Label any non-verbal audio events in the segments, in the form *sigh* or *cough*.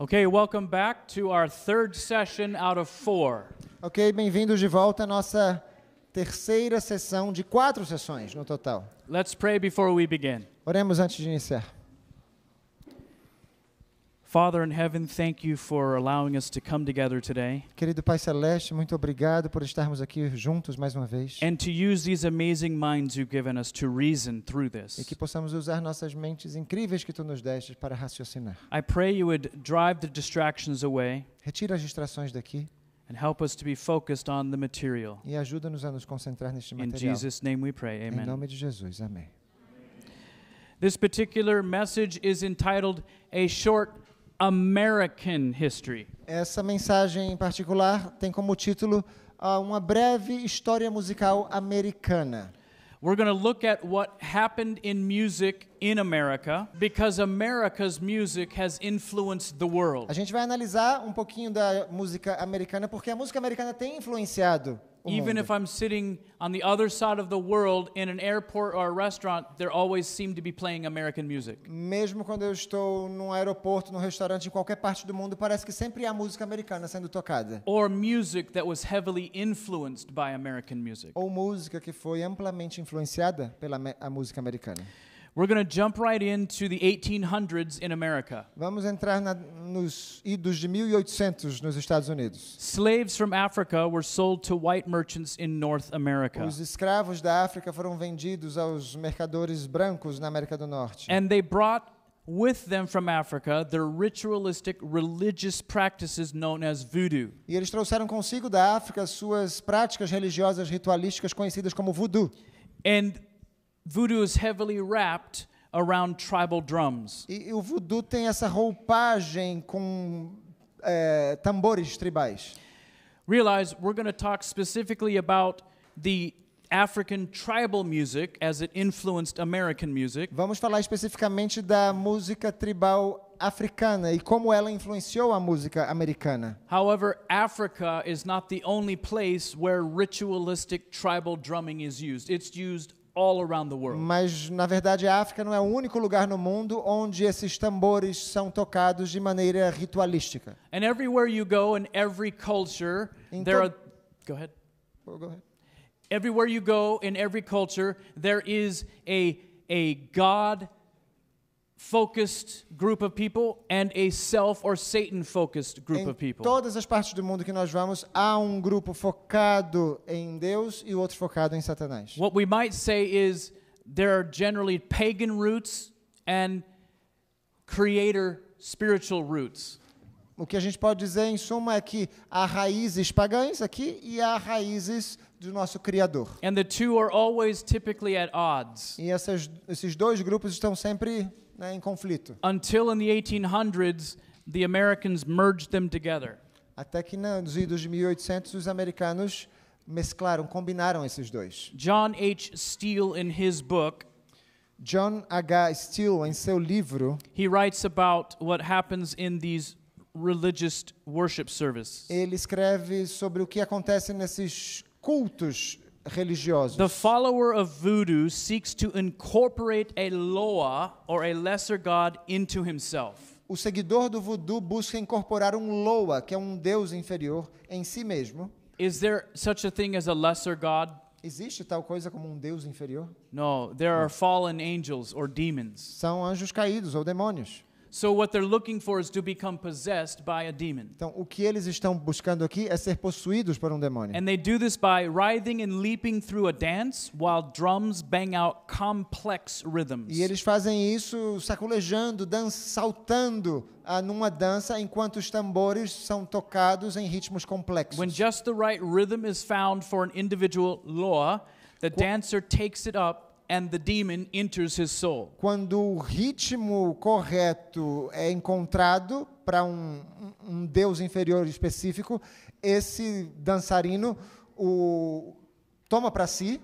Okay, welcome back to our third session out of four. Ok, bem-vindos de volta à nossa terceira sessão de quatro sessões no total. Let's pray before we begin. Oremos antes de iniciar. Father in heaven, thank you for allowing us to come together today. Querido Pai celeste, muito obrigado por estarmos aqui juntos mais uma vez. And to use these amazing minds you've given us to reason through this. E que possamos usar nossas mentes incríveis que tu nos destes para raciocinar. I pray you would drive the distractions away. Retira as distrações daqui. And help us to be focused on the material. E ajuda-nos a nos concentrar neste material. In Jesus name we pray. Amen. Em nome de Jesus. Amém. This particular message is entitled A Short American History. Essa mensagem em particular tem como título uh, uma breve história musical americana. We're going to look at what happened in music in America because America's music has influenced the world. A gente vai analisar um pouquinho da música americana porque a música americana tem influenciado Even if I'm sitting on the other side of the world in an airport or a restaurant, there always seem to be playing American music. Mesmo quando eu estou num aeroporto, num restaurante em qualquer parte do mundo, parece que sempre há música americana sendo tocada. Or music that was heavily influenced by American music. Ou música que foi amplamente influenciada pela a música americana. We're going to jump right into the 1800s in America. Vamos entrar na, nos idos de 1800 nos Estados Unidos. Slaves from Africa were sold to white merchants in North America. Os escravos da África foram vendidos aos mercadores brancos na América do Norte. And they brought with them from Africa their ritualistic religious practices known as voodoo. E eles trouxeram consigo da África suas práticas religiosas ritualísticas conhecidas como voodoo. And Voodoo is heavily wrapped around tribal drums. voodoo tem essa roupagem com é, tambores tribais. Realize we're going to talk specifically about the African tribal music as it influenced American music. Vamos falar especificamente da música tribal africana e como ela influenciou a música americana. However, Africa is not the only place where ritualistic tribal drumming is used. It's used all around the world. Mas na verdade a África não é o único lugar no mundo onde esses tambores são tocados de maneira ritualística. And everywhere you go in every culture então, there are Go ahead. Go ahead. Everywhere you go in every culture there is a a god focused group of people and a self or Satan focused group em of people. Todas as partes do mundo que nós vamos há um grupo focado em Deus e outro focado em Satanás. What we might say is there are generally pagan roots and creator spiritual roots. O que a gente pode dizer em suma é que há raízes pagãs aqui e há raízes do nosso criador. And the two are always typically at odds. E essas, esses dois grupos estão sempre né, em conflito. Until in the 1800s, the Americans merged them together. Até que nos idos de 1800 os americanos mesclaram, combinaram esses dois. John H. Steele in his book John H. Steele em seu livro He writes about what happens in these religious worship services. Ele escreve sobre o que acontece nesses cultos religiosos. The follower of voodoo seeks to incorporate a loa or a lesser god into himself. O seguidor do voodoo busca incorporar um loa, que é um deus inferior, em si mesmo. Is there such a thing as a lesser god? Existe tal coisa como um deus inferior? No, there are fallen angels or demons. São anjos caídos ou demônios. Então, o que eles estão buscando aqui é ser possuídos por um demônio. And they do this by writhing and leaping through a dance while drums bang out complex rhythms. E eles fazem isso sacolejando, dançando, saltando ah, numa dança enquanto os tambores são tocados em ritmos complexos. When just the right rhythm is found for an individual loa, the dancer takes it up and the demon enters his soul. Quando o ritmo correto é encontrado para um, um deus inferior específico, esse dançarino o toma para si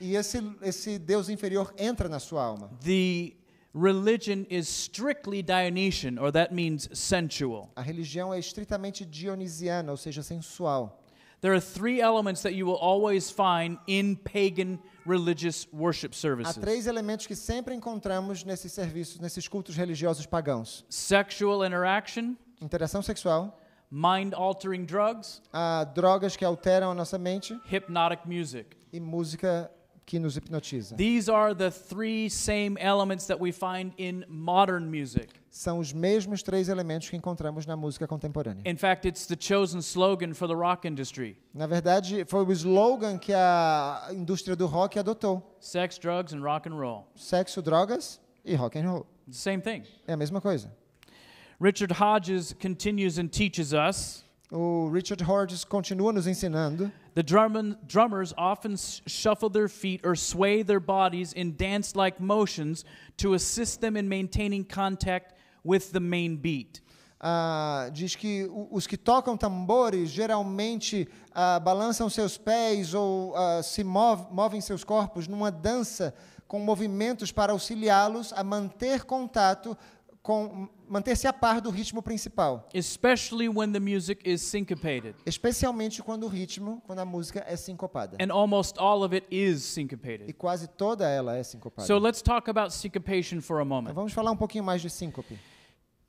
e esse esse deus inferior entra na sua alma. The religion is strictly Dionysian, or that means sensual. A religião é estritamente dionisiana, ou seja, sensual. There are three elements that you will always find in pagan religious worship services. Há três elementos que sempre encontramos nesses serviços, nesses cultos religiosos pagãos. Sexual interaction, interação sexual, mind altering drugs, uh, drogas que alteram a nossa mente, hypnotic music. E música que nos hipnotiza. These are the three same elements that we find in modern music. São os mesmos três elementos que encontramos na música contemporânea. In fact, it's the chosen slogan for the rock industry. Na verdade, foi o slogan que a indústria do rock adotou. Sex, drugs and rock and roll. Sexo, drogas e rock and roll. the same thing. É a mesma coisa. Richard Hodges continues and teaches us. O Richard Hodges continua nos ensinando the drum, drummers often shuffle their feet or sway their bodies in dance like motions to assist them in maintaining contact with the main beat. Uh, diz que os que tocam tambores geralmente uh, balançam seus pés ou uh, se move, movem seus corpos numa dança com movimentos para auxiliá-los a manter contato com manter-se a par do ritmo principal. Especially when the music is syncopated. Especialmente quando o ritmo, quando a música é sincopada. And almost all of it is syncopated. E quase toda ela é sincopada. So let's talk about syncopation for a então moment. Então vamos falar um pouquinho mais de síncope.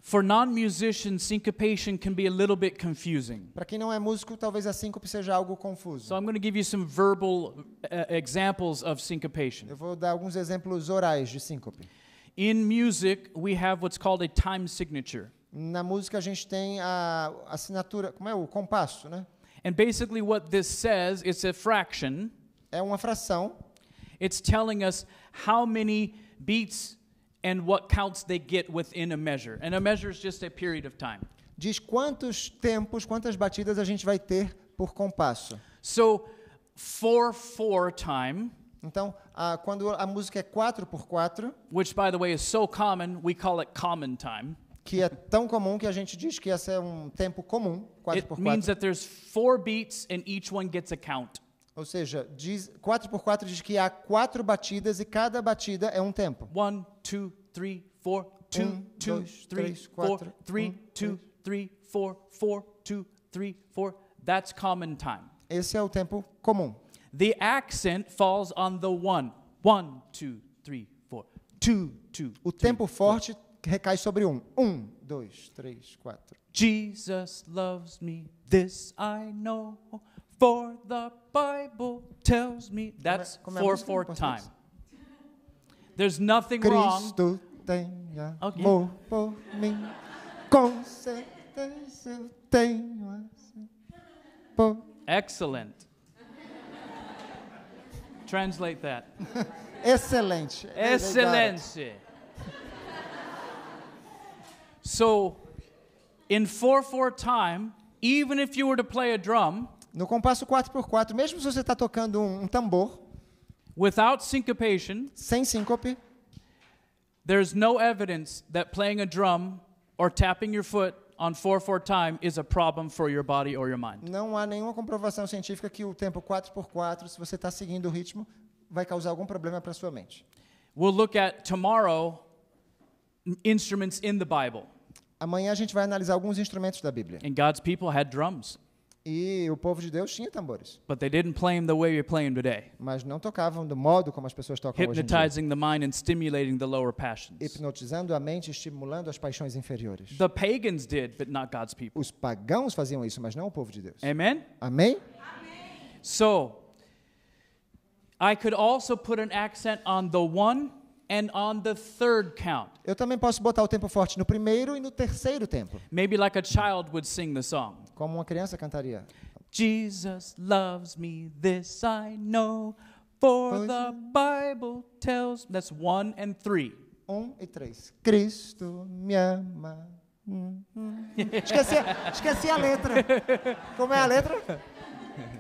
For non-musicians, syncopation can be a little bit confusing. Para quem não é músico, talvez a síncope seja algo confuso. So I'm going to give you some verbal uh, examples of syncopation. Eu vou dar alguns exemplos orais de síncope. In music, we have what's called a time signature. Na música a gente tem a assinatura, como é o compasso, né? And basically what this says, it's a fraction. É uma fração. It's telling us how many beats and what counts they get within a measure. And a measure is just a period of time. Diz quantos tempos, quantas batidas a gente vai ter por compasso. So, 4/4 time. Então, uh, quando a música é 4x4, which by the way is so common, we call it common time. que é tão comum que a gente diz que esse é um tempo comum, 4x4. It means that there's four beats and each one gets a count. Ou seja, 4x4 diz que há 4 batidas e cada batida é um tempo. 1, 2, 3, 4, 2, 2, 3, 4, 3, 2, 3, 4, 4, 2, 3, 4. That's common time. Esse é o tempo comum. The accent falls on the one. One, two, three, four. Two, two. O three, tempo forte four. recai sobre um. Um, dois, três, quatro. Jesus loves me, this I know, for the Bible tells me. That's como é, como é four, four time. There's nothing Cristo wrong. Cristo tem amor por mim, com certeza eu tenho Excellent. Translate that. *laughs* Excelente. Excelente. so, in 4-4 time, even if you were to play a drum, no compasso 4 por 4 mesmo se você está tocando um, um, tambor, without syncopation, sem síncope, there's no evidence that playing a drum or tapping your foot on 4/4 time is a problem for your body or your mind. Não há nenhuma comprovação científica que o tempo 4x4, se você está seguindo o ritmo, vai causar algum problema para sua mente. We'll look at tomorrow instruments in the Bible. Amanhã a gente vai analisar alguns instrumentos da Bíblia. And God's people had drums. E o povo de Deus tinha tambores. But they didn't play them the way today. Mas não tocavam do modo como as pessoas tocam hoje em dia. the mind and stimulating the lower passions. Hipnotizando a mente, e estimulando as paixões inferiores. The pagans did, but not God's people. Os pagãos faziam isso, mas não o povo de Deus. Amen? Amém? Amém. So, I could also put an accent on the one And on the third count. Eu também posso botar o tempo forte no primeiro e no terceiro tempo. Maybe like a child would sing the song. Como uma criança cantaria. Jesus loves me, this I know, for pois the é. Bible tells. That's one and three. Um e três. Cristo me ama. Hum, hum. Esqueci, esqueci a letra. Como é a letra?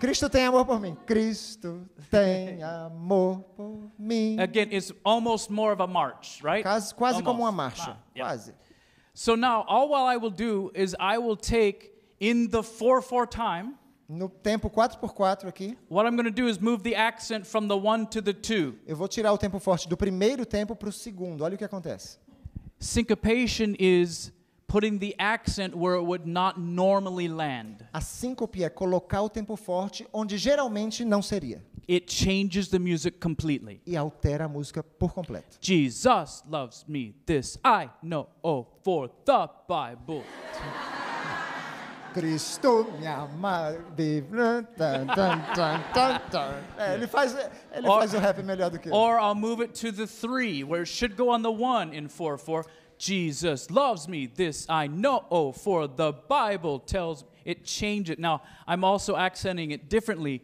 Cristo tem amor por mim. Cristo tem amor por mim. Again, it's almost more of a march, right? Quase, quase como uma marcha. Ah, yeah. Quase. So now, all what I will do is I will take in the four-four time. No tempo 4 por 4 aqui. What I'm going to do is move the accent from the one to the two. Eu vou tirar o tempo forte do primeiro tempo para o segundo. Olha o que acontece. Syncopation is putting the accent where it would not normally land. A síncope é colocar o tempo forte onde geralmente não seria. It changes the music completely. E altera a música por completo. Jesus loves me, this I know oh, for the Bible. Cristo me ama. É, ele faz, ele or, faz o rap melhor do que Or I'll move it to the three, where it should go on the one in 4-4. Jesus loves me. This I know, oh, for the Bible tells me. It changes. Now, I'm also accenting it differently,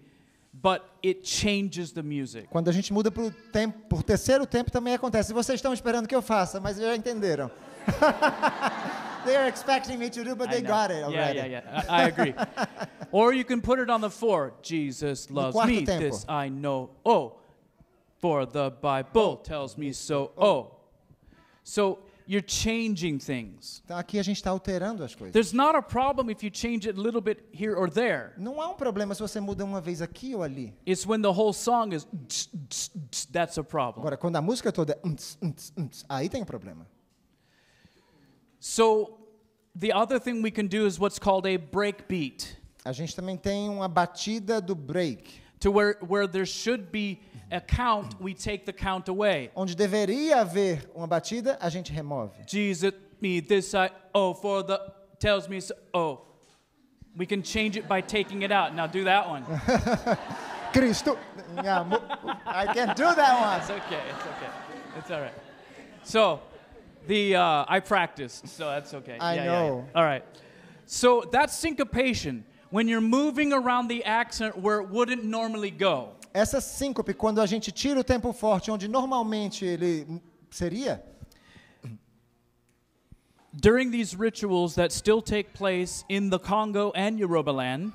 but it changes the music. Quando a gente muda pro tempo, por terceiro tempo também acontece. Vocês estão esperando que eu faça, mas já entenderam. *laughs* they are expecting me to do, but I they know. got it already. Yeah, yeah, yeah. I, I agree. *laughs* or you can put it on the four. Jesus loves me. Tempo. This I know. Oh, for the Bible tells me so. Oh. So you're changing things. Então aqui a gente está alterando as coisas. There's not a problem if you change it a little bit here or there. Não há um problema se você muda uma vez aqui ou ali. It's when the whole song is that's a problem. Agora quando a música toda é, aí tem um problema. So the other thing we can do is what's called a breakbeat. A gente também tem uma batida do break. to where, where there should be a count, we take the count away. Onde deveria haver uma batida, a gente remove. Jesus me this side, oh for the tells me so, oh. We can change it by taking it out. Now do that one. *laughs* Cristo, I can't do that one. It's okay. It's okay. It's all right. So, the uh, I practiced, so that's okay. I yeah, know. Yeah, yeah. All right. So that's syncopation. When you're moving around the accent where it wouldn't normally go. Essa síncope, quando a gente tira o tempo forte onde normalmente ele seria. During these rituals that still take place in the Congo and Yorubaland.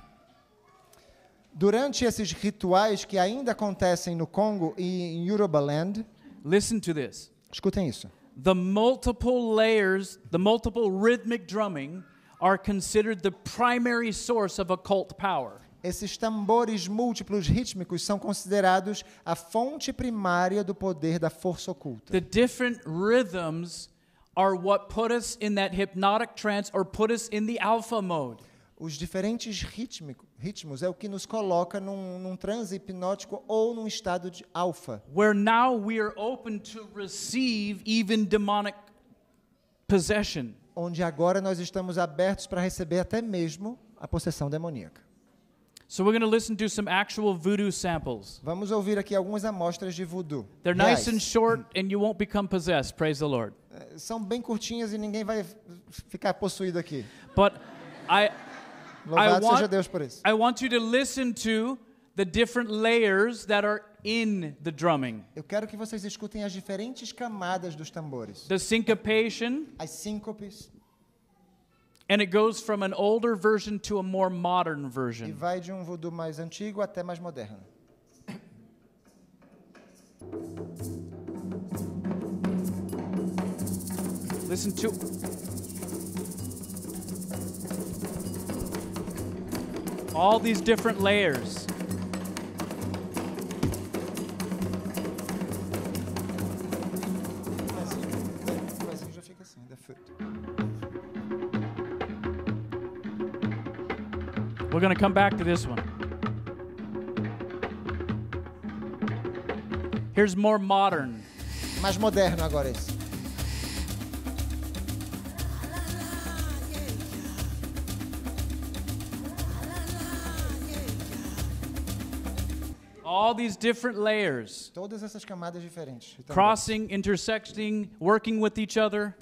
Durante esses rituais que ainda acontecem no Congo e em Yorubaland. Listen to this. Escutem isso. The multiple layers, the multiple rhythmic drumming are considered the primary source of occult power. Esses tambores múltiplos rítmicos são considerados a fonte primária do poder da força oculta. The different rhythms are what put us in that hypnotic trance or put us in the alpha mode. Os diferentes rítmico, ritmos é o que nos coloca num, num transe hipnótico ou num estado de alfa. Where now we are open to receive even demonic possession onde agora nós estamos abertos para receber até mesmo a possessão demoníaca. So we're going to listen to some actual voodoo samples. Vamos ouvir aqui algumas amostras de voodoo. They're nice and short and you won't become possessed, praise the Lord. É, são bem curtinhas e ninguém vai ficar possuído aqui. But I I want, seja Deus por isso. I want you to listen to the different layers that are in the drumming. Eu quero que vocês escutem as diferentes camadas dos tambores. The syncopation. As síncopes. And it goes from an older version to a more modern version. E vai de um voodoo mais antigo até mais moderno. Listen to all these different layers. We're going to come back to this one. Here's more modern. Mais moderno agora esse. All these different layers. Todas essas camadas diferentes. Crossing, intersecting, working with each other.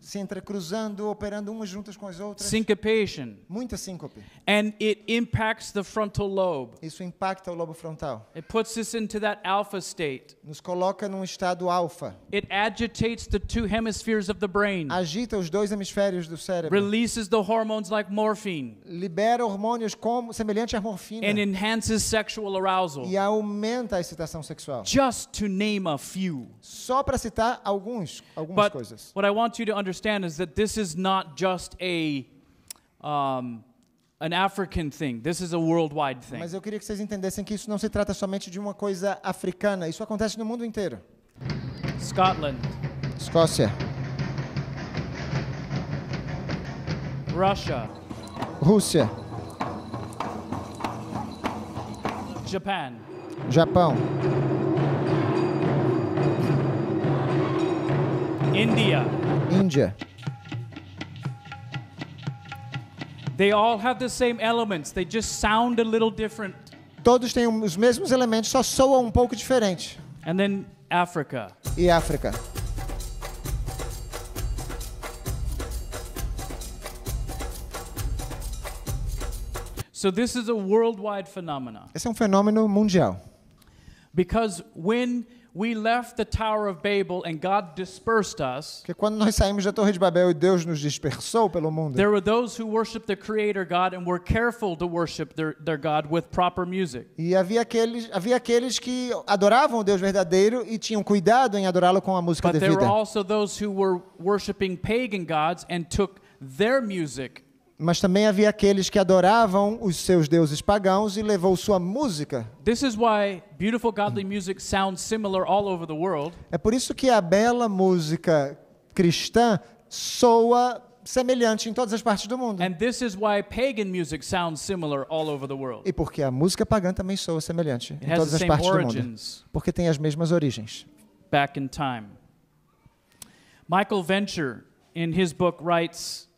se entrecruzando, operando umas juntas com as outras. Syncopation. Muita síncope. And it impacts the frontal lobe. Isso impacta o lobo frontal. It puts us into that alpha state. Nos coloca num estado alfa. It agitates the two hemispheres of the brain. Agita os dois hemisférios do cérebro. Releases the hormones like morphine. Libera hormônios como semelhante à morfina. And enhances sexual arousal. E aumenta a excitação sexual. Just to name a few. Só para citar alguns algumas But coisas. What I want you to understand understand is that this is not just a um, an African thing. This is a worldwide thing. Mas eu queria que vocês entendessem que isso não se trata somente de uma coisa africana. Isso acontece no mundo inteiro. Scotland. Escócia. Russia. Rússia. Japan. Japão. India. Índia. They all have the same elements, they just sound a little different. Todos têm os mesmos elementos, só soam um pouco diferente. And then Africa. E África. So this is a worldwide Esse é um fenômeno mundial. Because when we left the Tower of Babel and God dispersed us. Que quando nós saímos da Torre de Babel e Deus nos dispersou pelo mundo. There were those who worshiped the creator God and were careful to worship their, their God with proper music. E havia aqueles havia aqueles que adoravam o Deus verdadeiro e tinham cuidado em adorá-lo com a música But devida. But there were also those who were worshiping pagan gods and took their music mas também havia aqueles que adoravam os seus deuses pagãos e levou sua música. É por isso que a bela música cristã soa semelhante em todas as partes do mundo. E porque a música pagã também soa semelhante It em todas as partes do mundo. Porque tem as mesmas origens. Back in time. Michael Venture in his book writes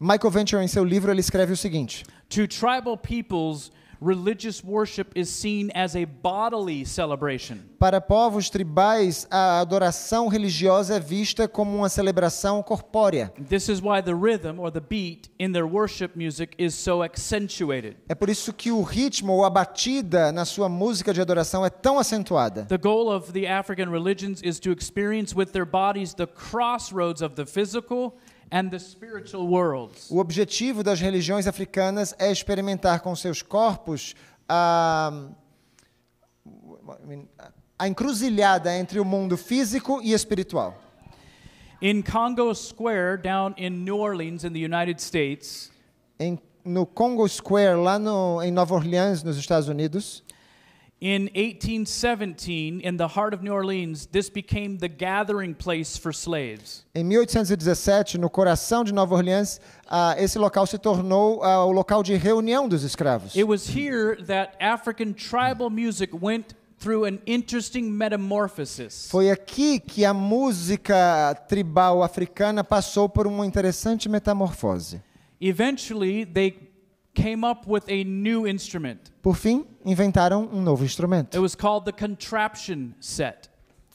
Michael Venture, em seu livro, ele escreve o seguinte: To tribal peoples, religious worship is seen as a bodily celebration. Para povos tribais, a adoração religiosa é vista como uma celebração corpórea. This is why the rhythm or the beat in their worship music is so accentuated. É por isso que o ritmo ou a batida na sua música de adoração é tão acentuada. The goal of the African religions is to experience with their bodies the crossroads of the physical o objetivo das religiões africanas é experimentar com seus corpos a, a encruzilhada entre o mundo físico e espiritual. In Congo Square, down in New Orleans, in the United States. Em, no Congo Square, lá no, em Nova Orleans, nos Estados Unidos. In 1817, in the heart of New Orleans, this became the gathering place for slaves. Em 1817, no coração de Nova Orleans, uh, esse local se tornou uh, o local de reunião dos escravos. It was here that African tribal music went through an interesting metamorphosis. Foi aqui que a música tribal africana passou por uma interessante metamorfose. Eventually, they came up with a new instrument. Por fim, inventaram um novo instrumento. It was called the contraption set.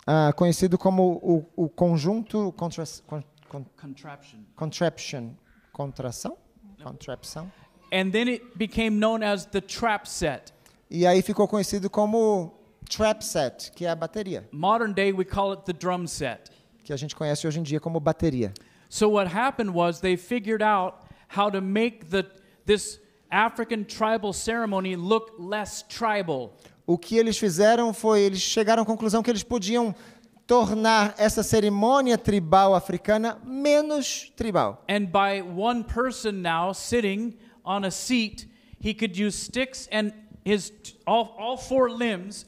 Ah, conhecido como o, o conjunto contra, con, con, contraption. Contraption. Contração? Contrapção. And then it became known as the trap set. E aí ficou conhecido como trap set, que é a bateria. Modern day we call it the drum set. Que a gente conhece hoje em dia como bateria. So what happened was they figured out how to make the this African tribal ceremony look less tribal. O que eles fizeram foi eles chegaram à conclusão que eles podiam tornar essa cerimônia tribal africana menos tribal. And by one person now sitting on a seat, he could use sticks and his all, all four limbs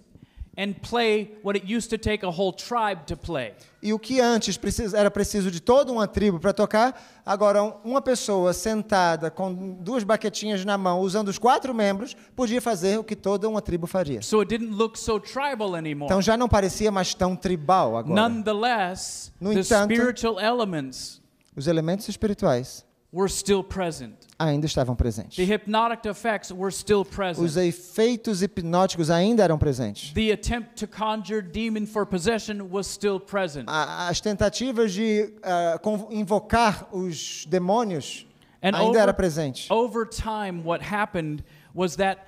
E o que antes era preciso de toda uma tribo para tocar, agora uma pessoa sentada com duas baquetinhas na mão, usando os quatro membros, podia fazer o que toda uma tribo faria. So it didn't look so tribal anymore. Então já não parecia mais tão tribal agora. Nonetheless, no entanto, the spiritual elements os elementos espirituais were still present. Ainda estavam presentes. The hypnotic effects were still present. Os efeitos hipnóticos ainda eram presentes. The attempt to conjure demon for possession was still present. As tentativas de uh, invocar os demônios And ainda over, era presente. Over time what happened was that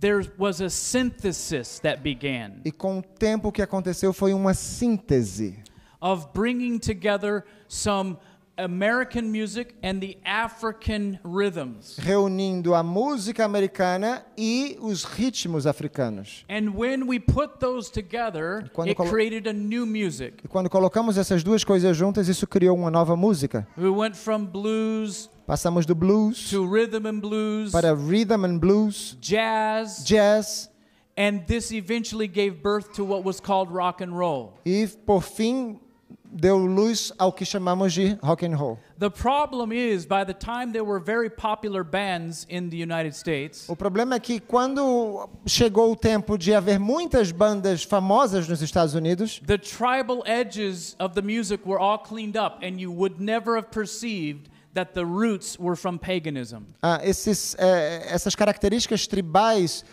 there was a synthesis that began. E com o tempo o que aconteceu foi uma síntese of bringing together some American music and the African rhythms. Reunindo a música americana e os ritmos africanos. And when we put those together, it created a new music. E quando colocamos essas duas coisas juntas, isso criou uma nova música. We went from blues Passamos do blues, to rhythm and blues para rhythm and blues, jazz, jazz and this eventually gave birth to what was called rock and roll. E por fim deu luz ao que chamamos de rock and roll. States, o problema é que quando chegou o tempo de haver muitas bandas famosas nos Estados Unidos, the tribal edges of the music were all cleaned up and you would never have perceived that the roots were from paganism. Ah, esses, eh, essas características tribais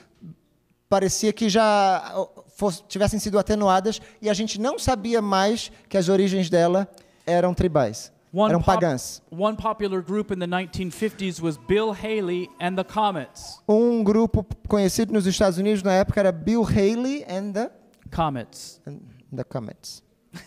parecia que já fosse, tivessem sido atenuadas e a gente não sabia mais que as origens dela eram tribais. One eram pagãs. One popular group in the 1950s was Bill Haley and the Comets. Um grupo conhecido nos Estados Unidos na época era Bill Haley and the Comets. And the Comets. *laughs*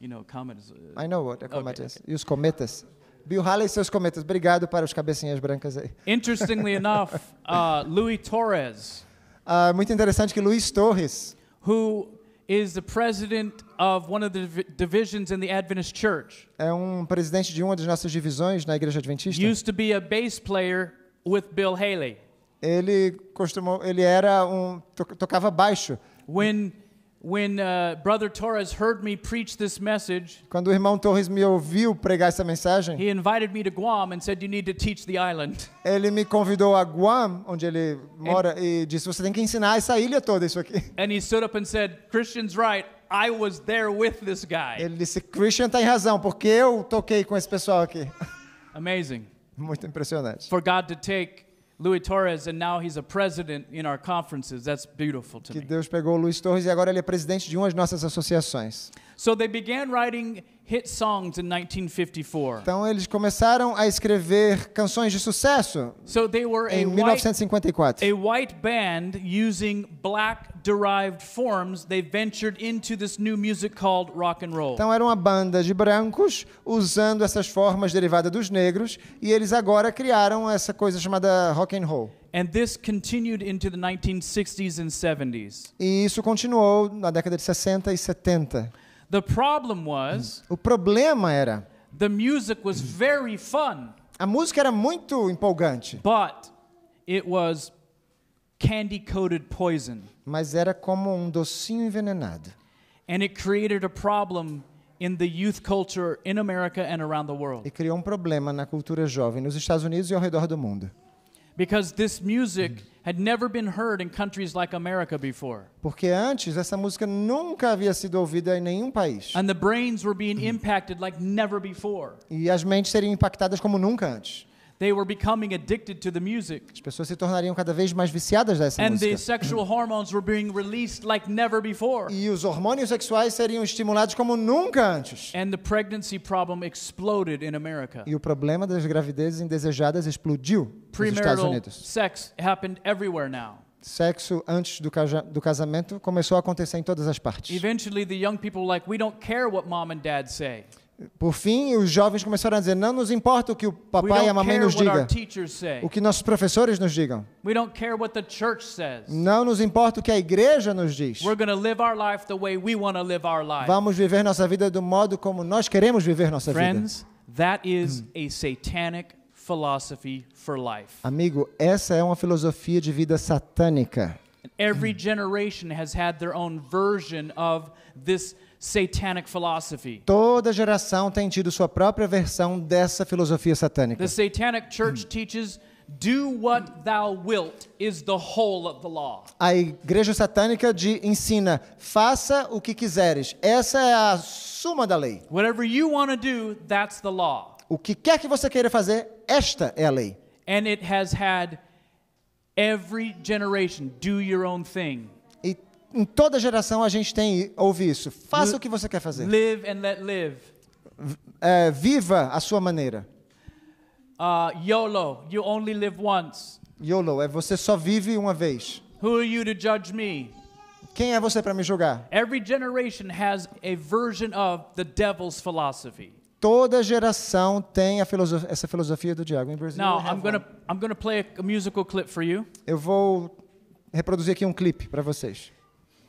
you know, comets. Uh, I know what a comet okay, is. Okay. E os cometas. Bill Haley e seus cometas. Obrigado para os cabecinhas brancas aí. Interestingly *laughs* enough, uh, Louis Torres Uh, muito interessante que Luiz Torres, who is the president of one of the divisions in the Adventist Church. É um presidente de uma das nossas divisões na Igreja Adventista. Used to be a bass player with Bill Haley. Ele costumou, ele era um tocava baixo. When When, uh, Brother Torres heard me preach this message, quando o irmão Torres me ouviu pregar essa mensagem, he invited me to Guam and said you need to teach the island. Ele me convidou a Guam, onde ele mora, and, e disse você tem que ensinar essa ilha toda isso aqui. And he stood up and said, Christian's right. I was there with this guy. Ele disse Christian tem tá razão porque eu toquei com esse pessoal aqui. Amazing. Muito impressionante. For God to take Luis Torres and now he's a president in our conferences. That's beautiful to que me. Deus pegou o Luis Torres e agora ele é presidente de uma de nossas associações. So they began writing hit songs in 1954. Então eles começaram a escrever canções de sucesso. So they were em a 1954. White, a white band using black derived forms, they ventured into this new music called rock and roll. Então era uma banda de brancos usando essas formas derivadas dos negros e eles agora criaram essa coisa chamada rock and roll. And this continued into the 1960s and 70s. E isso continuou na década de 60 e 70. The problem was, o problema era the music was very fun, a música era muito empolgante, but it was candy coated poison. mas era como um docinho envenenado. And it created a problem in the youth culture in America and around the world. E criou um problema na cultura jovem nos Estados Unidos e ao redor do mundo. Because this music had never been heard in countries like America before. Porque antes essa música nunca havia sido ouvida em nenhum país. And the brains were being impacted like never before. E as mentes seriam impactadas como nunca antes. They were becoming addicted to the music. As pessoas se tornariam cada vez mais viciadas dessa And música. The sexual hormones were being released like never before. E os hormônios sexuais seriam estimulados como nunca antes. And the pregnancy problem exploded in America. E o problema das gravidezes indesejadas explodiu nos Estados Unidos. Sex happened everywhere now sexo antes do, do, casamento começou a acontecer em todas as partes. Eventually the young people were like we don't care what mom and dad say. Por fim, os jovens começaram a dizer: não nos importa o que o papai e a mamãe nos digam, o que nossos professores nos digam. Não nos importa o que a igreja nos diz. Vamos viver nossa vida do modo como nós queremos viver nossa Friends, vida. That is a satanic philosophy for life. Amigo, essa é uma filosofia de vida satânica. every generation has had their own version of this philosophy satanic philosophy. Toda geração tem tido sua própria versão dessa filosofia satânica. The satanic church hum. teaches Do what thou wilt is the whole of the law. A igreja satânica de, ensina: faça o que quiseres. Essa é a suma da lei. Whatever you want to do, that's the law. O que quer que você queira fazer, esta é a lei. And it has had every generation do your own thing em toda geração a gente tem ouve isso. Faça L o que você quer fazer. Live and let live. É, viva a sua maneira. Uh, YOLO, you only live once. YOLO é você só vive uma vez. Who are you to judge me? Quem é você para me julgar? Every generation has a version of the devil's philosophy. Toda geração tem filosofia, essa filosofia do diabo. Em Brasil, Now, I'm gonna, I'm gonna play a musical clip for you. Eu vou reproduzir aqui um clipe para vocês.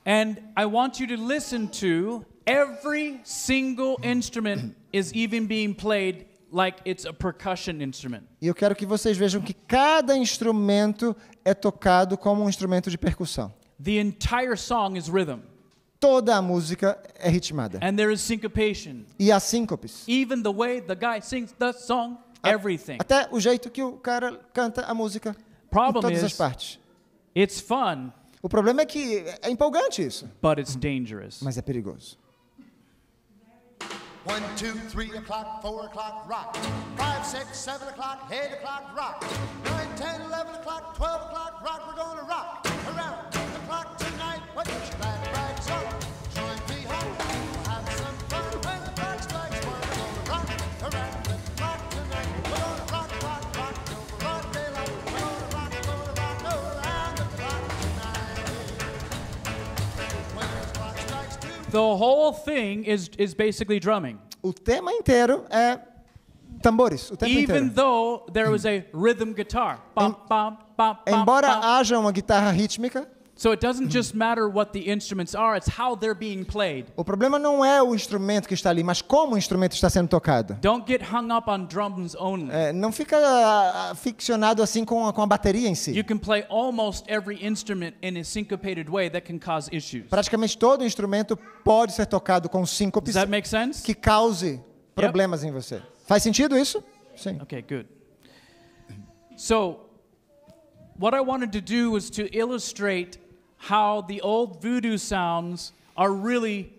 And I want you to listen to every single instrument is even being played like it's a percussion instrument. E eu quero que vocês vejam que cada instrumento é tocado como um instrumento de percussão. The entire song is rhythm. Toda a música é ritmada. And there is syncopation. E há síncopes. Even the way the guy sings the song, everything. Até o jeito que o cara canta a música. Problem em todas is, as partes. It's fun o problema é que é empolgante isso. But it's dangerous. Mas é perigoso. One, two, three o'clock, four o'clock, rock. Five, six, seven o'clock, eight o'clock, rock. Nine, ten, eleven o'clock, twelve o'clock, rock. We're gonna rock around the clock tonight. What's your plan? The whole thing is, is basically drumming. O tema inteiro é tambores, o tempo Even inteiro. Though there was a rhythm guitar. Embora haja uma guitarra rítmica, So it doesn't just matter what the instruments are, it's how they're being played. O problema não é o instrumento que está ali, mas como o instrumento está sendo tocado. Don't get hung up on drums only. É, não fica aficionado ah, assim com a, com a bateria em si. You can play almost every instrument in a syncopated way that can cause issues. Praticamente todo instrumento pode ser tocado com síncope Does that make sense? que cause problemas yep. em você. Faz sentido isso? Sim. Okay, good. So what I wanted to do was to illustrate how the old voodoo sounds are really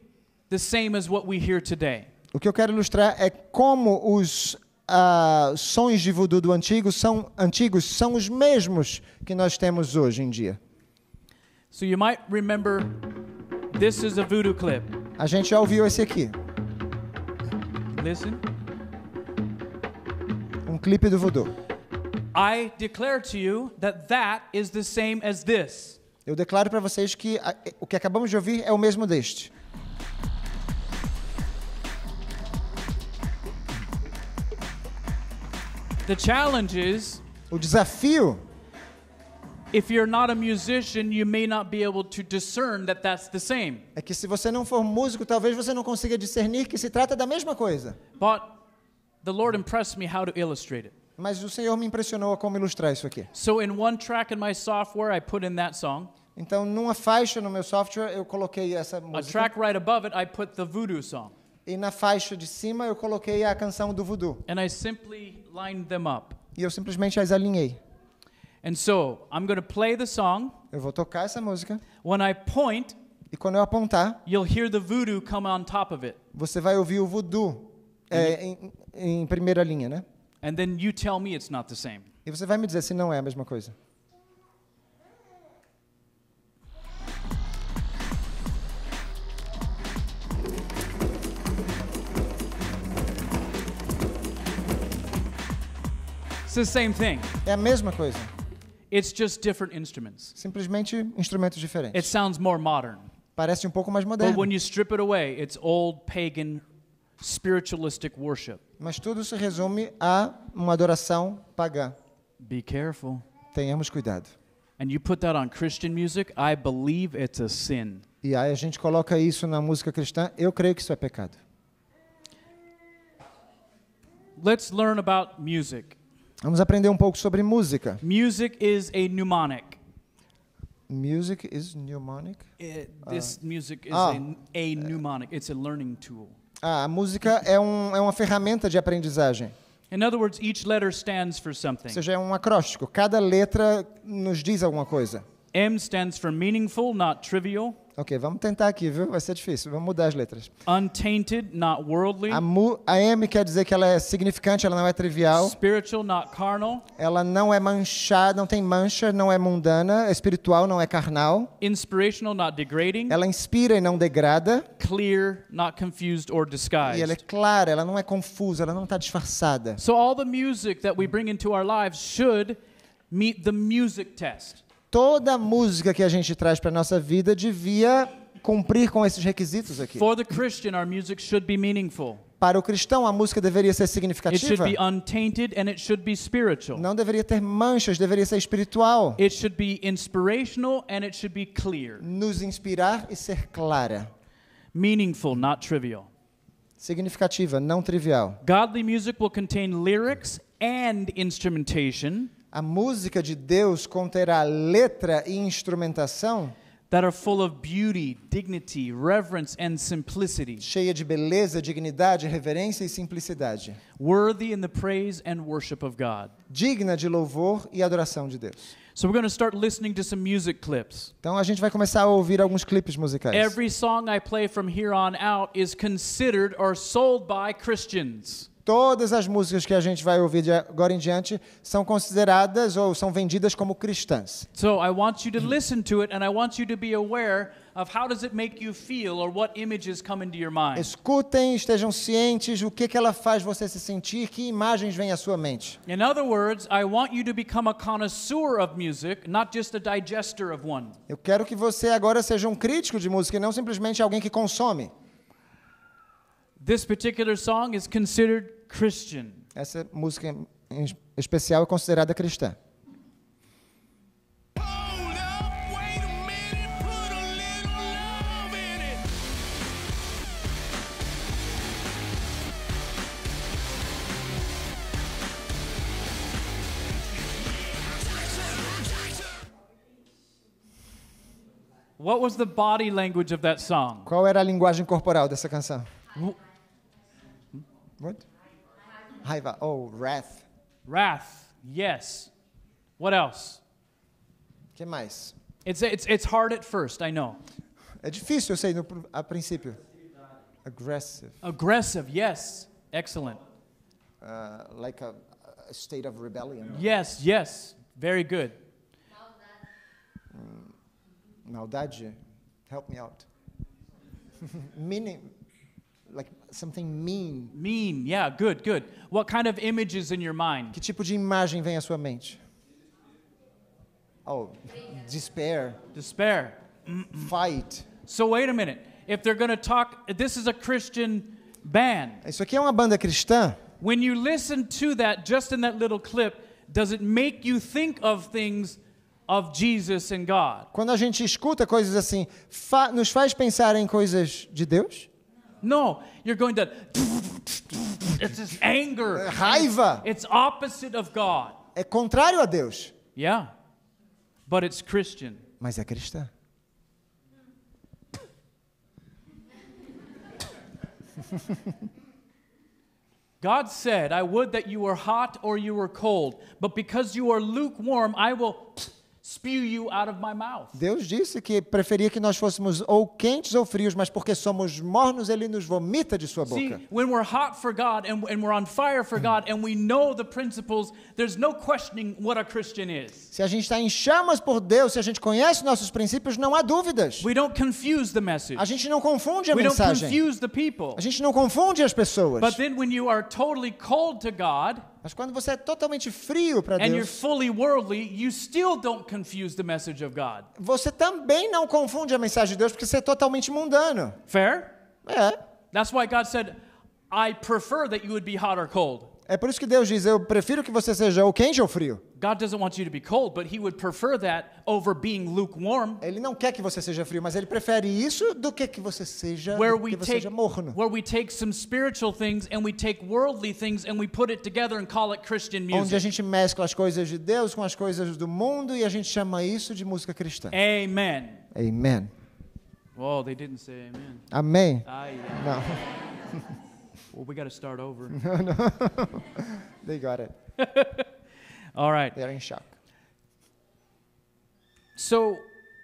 the same as what we hear today. O que eu quero ilustrar é como os uh, sons de voodoo do antigo são antigos são os mesmos que nós temos hoje em dia. So you might remember this is a voodoo clip. A gente já ouviu esse aqui. Listen. Um clipe do voodoo. I declare to you that that is the same as this. Eu declaro para vocês que o que acabamos de ouvir é o mesmo deste. The challenge is, o desafio If you're not a musician, you may not be able to discern that that's the same. É que se você não for músico, talvez você não consiga discernir que se trata da mesma coisa. But the Lord impressed me how to illustrate it. Mas o Senhor me impressionou a como ilustrar isso aqui. So in one track in my software I put in that song. Então numa faixa no meu software eu coloquei essa música. A track right above it I put the voodoo song. E na faixa de cima eu coloquei a canção do voodoo. And I simply lined them up. E eu simplesmente as alinhei. And so I'm going to play the song. Eu vou tocar essa música. When I point e quando eu apontar, you'll hear the voodoo come on top of it. Você vai ouvir o voodoo é, em, em primeira linha, né? And then you tell me it's not the same. E você vai me dizer se não é a mesma coisa. It's the same thing. É a mesma coisa. It's just different instruments. Simplesmente instrumentos diferentes. It sounds more modern. Parece um pouco mais moderno. But when you strip it away, it's old pagan spiritualistic worship. Mas tudo se resume a uma adoração pagã. Be careful. Tenhamos cuidado. And you put that on Christian music, I believe it's a sin. E aí a gente coloca isso na música cristã, eu creio que isso é pecado. Let's learn about music. Vamos aprender um pouco sobre música. Music is a mnemonic. Music is mnemonic? It, eh, this uh, music is ah, a, a mnemonic. It's a learning tool a música é, um, é uma ferramenta de aprendizagem. In other words, each letter stands for something. Ou seja, é um acróstico. Cada letra nos diz alguma coisa. M stands for meaningful, not trivial. Ok, vamos tentar aqui, viu? Vai ser difícil. Vamos mudar as letras. Untainted, not worldly. A, mu, a M quer dizer que ela é significante, ela não é trivial. Spiritual, not carnal. Ela não é manchada, não tem mancha, não é mundana, é espiritual, não é carnal. Inspirational, not degrading. Ela inspira e não degrada. Clear, not confused or disguised. E ela é clara, ela não é confusa, ela não está disfarçada. So all the music that we bring into our lives should meet the music test toda música que a gente traz para nossa vida devia cumprir com esses requisitos aqui. For the Christian, our music should be meaningful. Para o cristão, a música deveria ser significativa. It should be untainted and it should be spiritual. Não deveria ter manchas, deveria ser espiritual. It should be inspirational and it should be clear. Nos inspirar e ser clara. Meaningful, not trivial. Significativa, não trivial. Godly music will contain lyrics and instrumentation a música de Deus conterá letra e instrumentação that are full of beauty, dignity, reverence and simplicity. Cheia de beleza, dignidade, reverência e simplicidade. Worthy in the praise and worship of God. Digna de louvor e adoração de Deus. So we're going to start listening to some music clips. Então a gente vai começar a ouvir alguns clipes musicais. Every song I play from here on out is considered or sold by Christians todas as músicas que a gente vai ouvir de agora em diante são consideradas ou são vendidas como cristãs. So I want you to listen to it and I want you to be aware of how does it make you feel or what images come into your mind. Escutem, estejam cientes o que que ela faz você se sentir, que imagens vêm à sua mente. In other words, I want you to become a connoisseur of music, not just a digester of one. Eu quero que você agora seja um crítico de música e não simplesmente alguém que consome. This particular song is considered Christian. Essa música em especial é considerada cristã. What was the body language of that song? Qual era a linguagem corporal dessa canção? What? Haiva. Oh, wrath. Wrath. Yes. What else? Que mais? It's, it's, it's hard at first, I know. É difícil, eu sei, no, a princípio. Aggressive. Aggressive, yes. Excellent. Uh, like a, a, state of rebellion. Yes, yes. Very good. Maldade. Maldade. Help me out. *laughs* Meaning, like something mean. Mean, yeah, good, good. What kind of image is in your mind? Que tipo de imagem vem à sua mente? Oh, despair. Despair. Fight. So wait a minute. If they're going to talk, this is a Christian band. Isso aqui é uma banda cristã. When you listen to that, just in that little clip, does it make you think of things? Of Jesus and God. Quando a gente escuta coisas assim, fa nos faz pensar em coisas de Deus? No, you're going to. It's just anger. *laughs* Raiva. It's opposite of God. É contrário a Deus. Yeah, but it's Christian. Mas é cristã. God said, I would that you were hot or you were cold, but because you are lukewarm, I will spew you out of my mouth. Deus disse que preferia que nós fôssemos ou quentes ou frios, mas porque somos mornos, ele nos vomita de sua boca. See, when we're hot for God and, and we're on fire for God and we know the principles, there's no questioning what a Christian is. Se a gente está em chamas por Deus, se a gente conhece nossos princípios, não há dúvidas. We don't confuse the message. A gente não confunde a we mensagem. Don't confuse the people. A gente não confunde as pessoas. But then when you are totally cold to God, mas quando você é totalmente frio para Deus, you're fully worldly, you still don't confuse the message of God. Você também não confunde a mensagem de Deus porque você é totalmente mundano. Fair? É. That's why God said, I prefer that you would be hot or cold. É por isso que Deus diz, eu prefiro que você seja ou quente ou frio. God doesn't want you to be cold, but he would prefer that over being lukewarm. Ele não quer que você seja frio, mas ele prefere isso do que que você seja, where we que você take, seja morno. Where we take some spiritual things and we take worldly things and we put it together and call it Christian music. Onde a gente mescla as coisas de Deus com as coisas do mundo e a gente chama isso de música cristã. Amen. Amen. Well, they didn't say amen. Amém. Ai, ai. Não. well, we got to start over. *laughs* no, no. they got it. *laughs* All right. They're in shock. So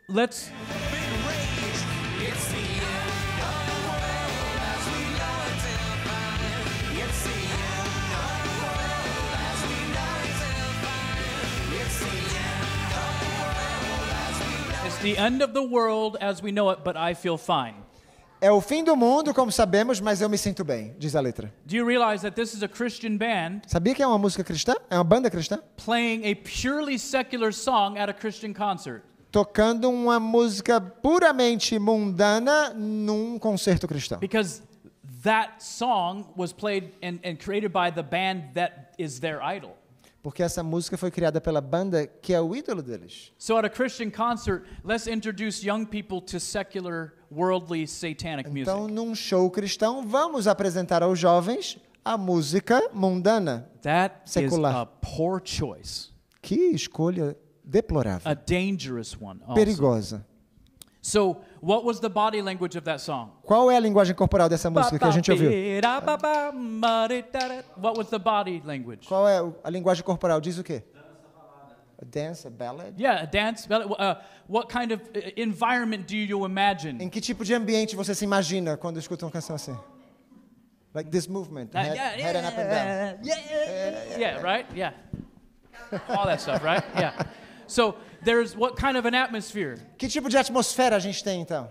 let's. It's the end of the world as we know it, but I feel fine. É o fim do mundo, como sabemos, mas eu me sinto bem, diz a letra. Do you realize that this is a Christian band? Sabia que é uma música cristã? É uma banda cristã? Playing a purely secular song at a Christian concert. Tocando uma música puramente mundana num concerto cristão. Because that song was played and, and created by the band that is their idol porque essa música foi criada pela banda que é o ídolo deles. So at a Christian concert, let's introduce young people to secular, worldly, satanic então, music. Então, num show cristão, vamos apresentar aos jovens a música mundana, That secular. Is a poor choice. Que escolha deplorável. A dangerous one also. Perigosa. So, what was the body language of that song? Qual é a linguagem corporal dessa música que a gente ouviu? What was the body language? Qual é a linguagem corporal? Diz o quê? A dance, a ballad? Yeah, a dance ballad. Uh, what kind of uh, environment do you imagine? Em que tipo de ambiente você se imagina quando escuta uma canção assim? Like this movement, head, yeah, yeah, and up and down. yeah, yeah, yeah, yeah, yeah, yeah right? Yeah. All that stuff, right? Yeah. So, there's what kind of an atmosphere? Que tipo de atmosfera a gente tem então?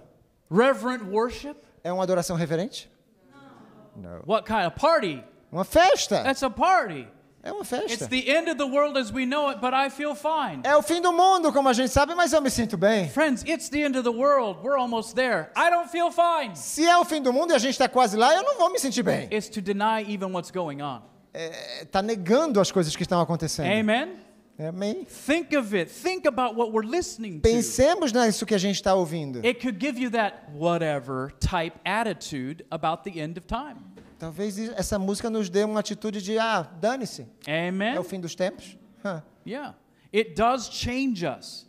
Reverent worship? É uma adoração reverente? Não. No. What kind of party? Uma festa. That's a party. É uma festa. It's the the end of world as we know it, but I feel fine. É o fim do mundo como a gente sabe, mas eu me sinto bem. Friends, it's the end of the world. We're almost there. I don't feel fine. Se é o fim do mundo e a gente está quase lá, eu não vou me sentir bem. It's to deny even what's going on. Está é, é tá negando as coisas que estão acontecendo. Amen. Amém. Think of it. Think about what we're listening to. Pensemos nisso que a gente está ouvindo. It could give you that whatever type attitude about the end of time. Talvez essa música nos dê uma atitude de ah, dane-se. Amen. É o fim dos tempos. Huh. Yeah. It does change us.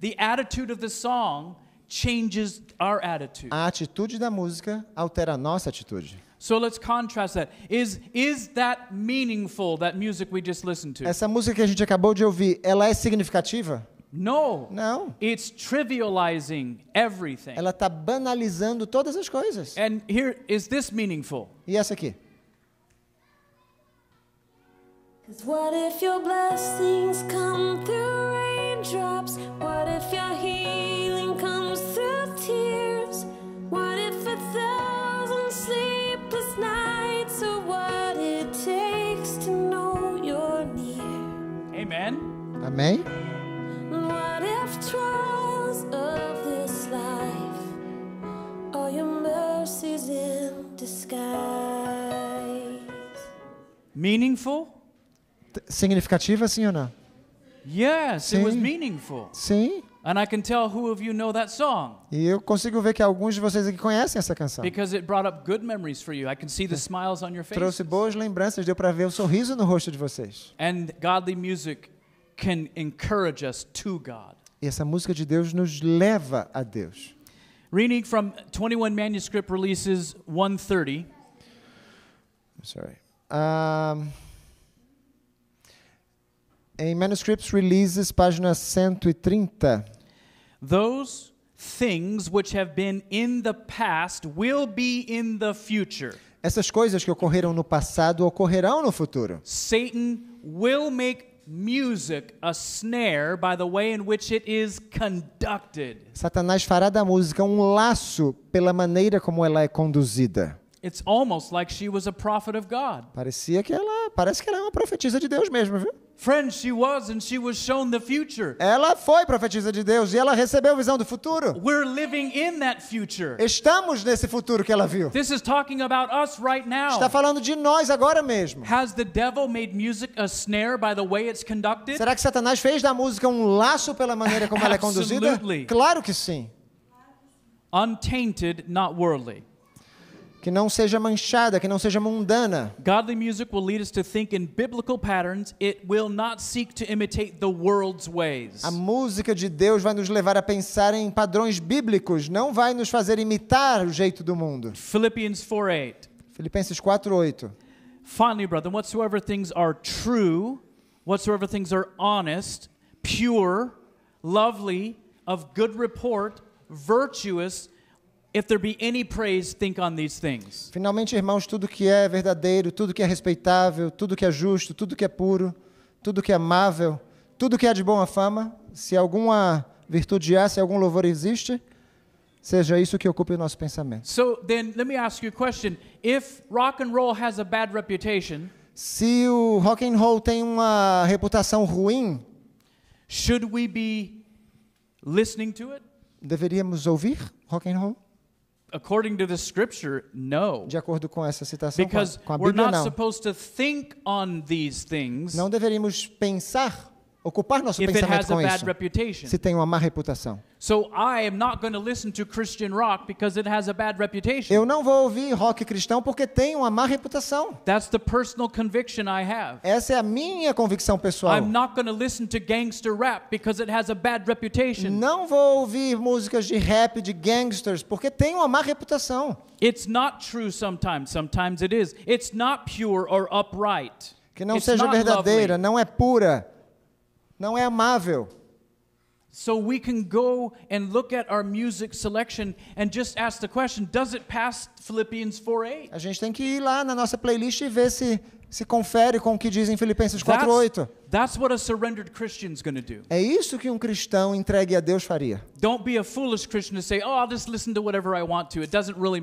The attitude of the song changes our attitude. A atitude da música altera a nossa atitude. So let's contrast that. Is is that meaningful that music we just listened to? Essa música que a gente acabou de ouvir, ela é significativa? No. Não. It's trivializing everything. Ela está banalizando todas as coisas. And here is this meaningful? E essa aqui? Cause what if your blessings come through raindrops? Amém? Meaningful? Significativa, sim ou não? Yes, sim. it was meaningful. Sim. And I can tell who of you know that song. E eu consigo ver que alguns de vocês aqui conhecem essa canção. Because it brought up good memories for you. I can see the smiles on your face. Trouxe boas lembranças, deu para ver o sorriso no rosto de vocês. And godly music can encourage us to God. E essa música de Deus nos leva a Deus. Reading from 21 manuscript releases 130. I'm sorry. Um, em manuscripts releases página 130. Those things which have been in the past will be in the future. Essas coisas que ocorreram no passado ocorrerão no futuro. Satan will make music a snare by the way in which it is conducted. Satanás fará da música um laço pela maneira como ela é conduzida. It's almost like she was a prophet of God. Parecia que ela, parece que ela é uma profetisa de Deus mesmo, viu? Friend, she was and she was shown the future. Ela foi profetisa de Deus e ela recebeu visão do futuro. We're living in that future. Estamos nesse futuro que ela viu. This is talking about us right now. Está falando de nós agora mesmo. Has the devil made music a snare by the way it's conducted? Será que Satanás fez da música um laço pela maneira como ela é conduzida? Claro que sim. Untainted, not worldly que não seja manchada, que não seja mundana. Godly music will lead us to think in biblical patterns. It will not seek to imitate the world's ways. A música de Deus vai nos levar a pensar em padrões bíblicos, não vai nos fazer imitar o jeito do mundo. Philippians 4:8. Filipenses 4:8. Finally, brother, whatsoever things are true, whatsoever things are honest, pure, lovely, of good report, virtuous, Finalmente, irmãos, tudo que é verdadeiro, tudo que é respeitável, tudo que é justo, tudo que é puro, tudo que é amável, tudo que é de boa fama, se alguma virtude há, se algum louvor existe, seja isso que ocupe o nosso pensamento. So then, let me ask you a question: If rock and roll has a bad reputation, se o rock and roll tem uma reputação ruim, should we be listening to it? Deveríamos ouvir rock and roll? According to the scripture, no. De acordo com essa citação, Because com a, com a Bíblia, we're not não. supposed to think on these things. Não deveríamos pensar ocupar nosso if pensamento com isso. Reputation. Se tem uma má reputação. So Eu não vou ouvir rock cristão porque tem uma má reputação. That's the personal conviction I have. Essa é a minha convicção pessoal. I'm not going to listen to gangster rap because it has a bad reputation. Não vou ouvir músicas de rap de gangsters porque tem uma má reputação. It's not true sometimes, sometimes it is. It's not pure or upright. Que não It's seja verdadeira, lovely. não é pura não é amável. So we can go and look at our music selection and just ask the question, does it pass Philippians 4:8? A gente tem que ir lá na nossa playlist e ver se se confere com o que diz em Filipenses 4:8. é isso que um cristão entregue a Deus faria. Say, oh, really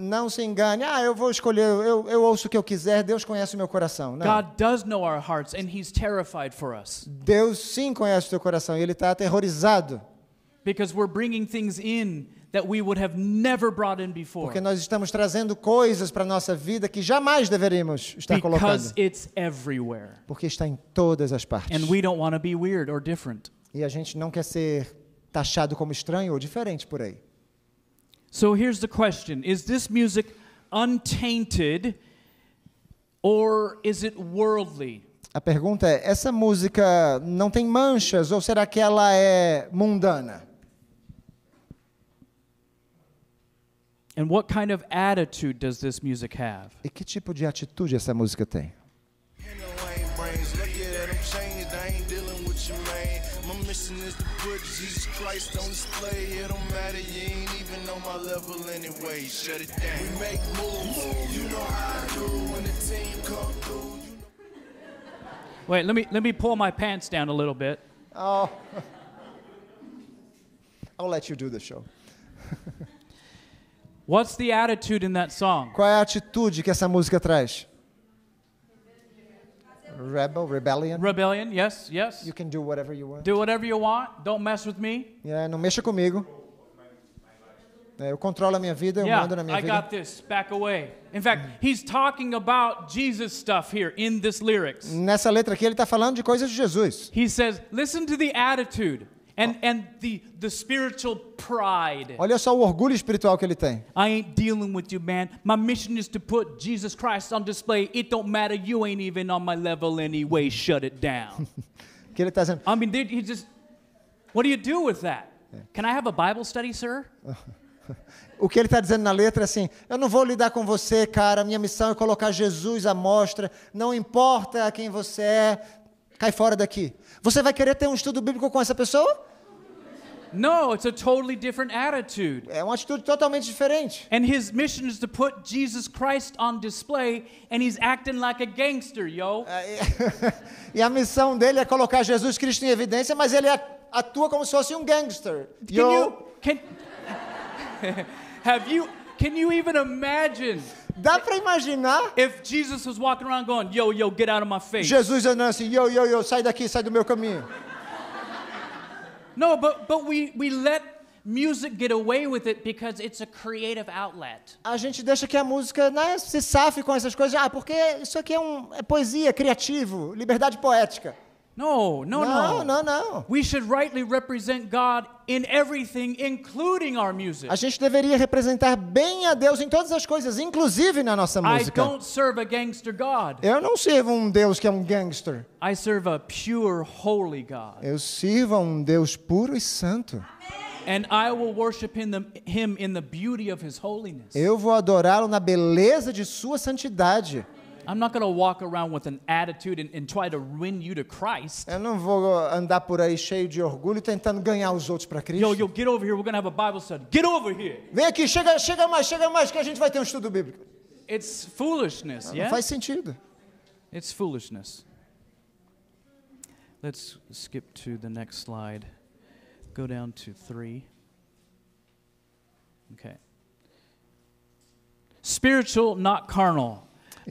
Não se engane. Ah, eu vou escolher, eu, eu ouço o que eu quiser, Deus conhece o meu coração. Não. God does know our hearts and he's terrified for us. Deus sim conhece o teu coração e ele está aterrorizado. Because we're bringing things in that we would have never brought in before. Porque nós estamos trazendo coisas para nossa vida que jamais deveríamos estar Because colocando. It's everywhere. Porque está em todas as partes. And we don't want to be weird or different. E a gente não quer ser taxado como estranho ou diferente por aí. So here's the question: Is this music untainted or is it worldly? A pergunta é: essa música não tem manchas ou será que ela é mundana? And what kind of attitude does this music have? E que tipo de atitude essa música tem? Wait, let me let me pull my pants down a little bit. Oh. *laughs* I'll let you do the show. *laughs* What's the attitude in that song? Qual é a atitude que essa música traz? Rebel, rebellion. Rebellion, yes, yes. You can do whatever you want. Do whatever you want. Don't mess with me. Yeah, não mexa comigo. É, eu controlo a minha vida, eu yeah, mando na minha I vida. got this. Back away. In fact, he's talking about Jesus stuff here in this lyrics. Nessa letra aqui ele está falando de coisas de Jesus. He says, listen to the attitude. And, and the, the spiritual pride. Olha só o orgulho espiritual que ele tem. I ain't dealing with you, man. My mission is to put Jesus Christ on display. It don't matter. You ain't even on my level anyway. Shut it down. *laughs* que ele tá dizendo? I mean, he just. What do you do with that? É. Can I have a Bible study, sir? *laughs* O que ele está dizendo na letra é assim: eu não vou lidar com você, cara. Minha missão é colocar Jesus à mostra. Não importa quem você é, Cai fora daqui. Você vai querer ter um estudo bíblico com essa pessoa? No, it's a totally different attitude. É uma atitude totalmente diferente. And his mission is to put Jesus Christ on display and he's acting like a gangster, yo. É, *laughs* e a missão dele é colocar Jesus Cristo em evidência, mas ele atua como se fosse um gangster. Yo. Can you can *laughs* Have you can you even imagine Dá para imaginar? If Jesus was walking around going, yo, yo, get out of my face. Jesus andando assim, yo, yo, yo, sai daqui, sai do meu caminho. No, but but we we let music get away with it because it's a creative outlet. A gente deixa que a música né, se safe com essas coisas. Ah, porque isso aqui é um é poesia, criativo, liberdade poética. No, no, no. Não, não, não. We should rightly represent God in everything, including our music. A gente deveria representar bem a Deus em todas as coisas, inclusive na nossa música. I don't serve a gangster God. Eu não sirvo um Deus que é um gangster. I serve a pure, holy God. Eu sirvo a um Deus puro e santo. And I will worship him in the beauty of his holiness. Eu vou adorá-lo na beleza de sua santidade. I'm not going to walk around with an attitude and, and try to win you to Christ. Eu não vou uh, andar por aí cheio de orgulho tentando ganhar os outros para Cristo. Yo, yo, get over here. We're going to have a Bible study. Get over here. Vem aqui, chega, chega mais, chega mais que a gente vai ter um estudo bíblico. It's foolishness, não yeah? faz sentido. It's foolishness. Let's skip to the next slide. Go down to 3. Okay. Spiritual, not carnal.